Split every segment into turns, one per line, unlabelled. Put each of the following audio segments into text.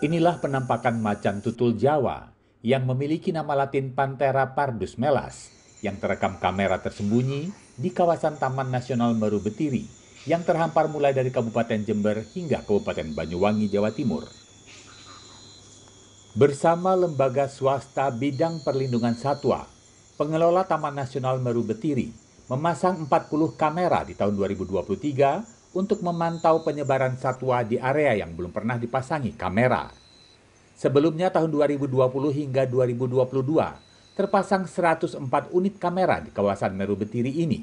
Inilah penampakan macan tutul Jawa yang memiliki nama latin Panthera pardus melas yang terekam kamera tersembunyi di kawasan Taman Nasional Meru Betiri yang terhampar mulai dari Kabupaten Jember hingga Kabupaten Banyuwangi, Jawa Timur. Bersama lembaga swasta bidang perlindungan satwa, pengelola Taman Nasional Meru Betiri memasang 40 kamera di tahun 2023 untuk memantau penyebaran satwa di area yang belum pernah dipasangi kamera. Sebelumnya tahun 2020 hingga 2022 terpasang 104 unit kamera di kawasan Meru Betiri ini.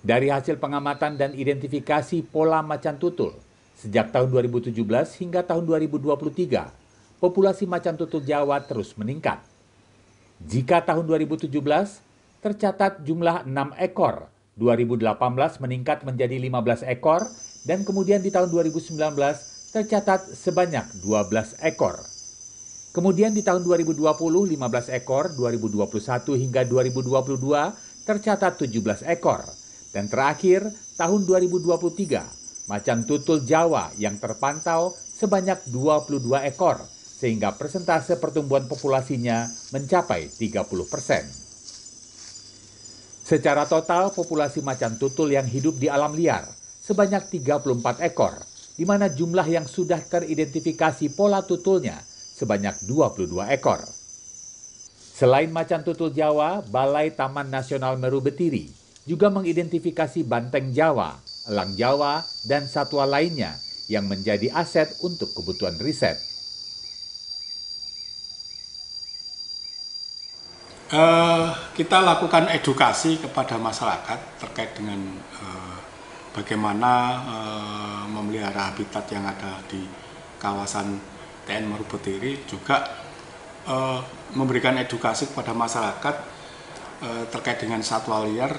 Dari hasil pengamatan dan identifikasi pola macan tutul, sejak tahun 2017 hingga tahun 2023, populasi macan tutul Jawa terus meningkat. Jika tahun 2017 tercatat jumlah 6 ekor 2018 meningkat menjadi 15 ekor dan kemudian di tahun 2019 tercatat sebanyak 12 ekor. Kemudian di tahun 2020 15 ekor, 2021 hingga 2022 tercatat 17 ekor. Dan terakhir tahun 2023 macan tutul Jawa yang terpantau sebanyak 22 ekor sehingga persentase pertumbuhan populasinya mencapai 30 persen. Secara total, populasi macan tutul yang hidup di alam liar sebanyak 34 ekor, di mana jumlah yang sudah teridentifikasi pola tutulnya sebanyak 22 ekor. Selain macan tutul Jawa, Balai Taman Nasional Meru Betiri juga mengidentifikasi banteng Jawa, elang Jawa, dan satwa lainnya yang menjadi aset untuk kebutuhan riset.
eh, kita lakukan edukasi kepada masyarakat terkait dengan eh, bagaimana eh, memelihara habitat yang ada di kawasan TN Marupetiri juga eh, memberikan edukasi kepada masyarakat eh, terkait dengan satwa liar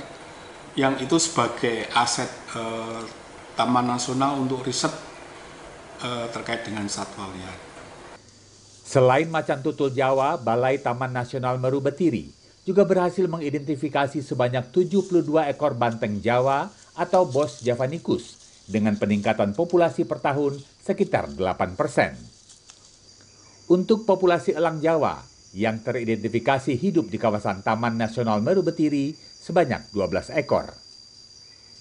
yang itu sebagai aset eh, Taman Nasional untuk riset eh, terkait dengan satwa liar. Selain macan
tutul Jawa, Balai Taman Nasional Meru Betiri juga berhasil mengidentifikasi sebanyak 72 ekor banteng Jawa atau bos javanicus dengan peningkatan populasi per tahun sekitar 8 persen. Untuk populasi elang Jawa yang teridentifikasi hidup di kawasan Taman Nasional Meru Betiri sebanyak 12 ekor.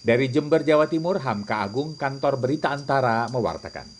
Dari Jember, Jawa Timur, Hamka Agung, Kantor Berita Antara, mewartakan.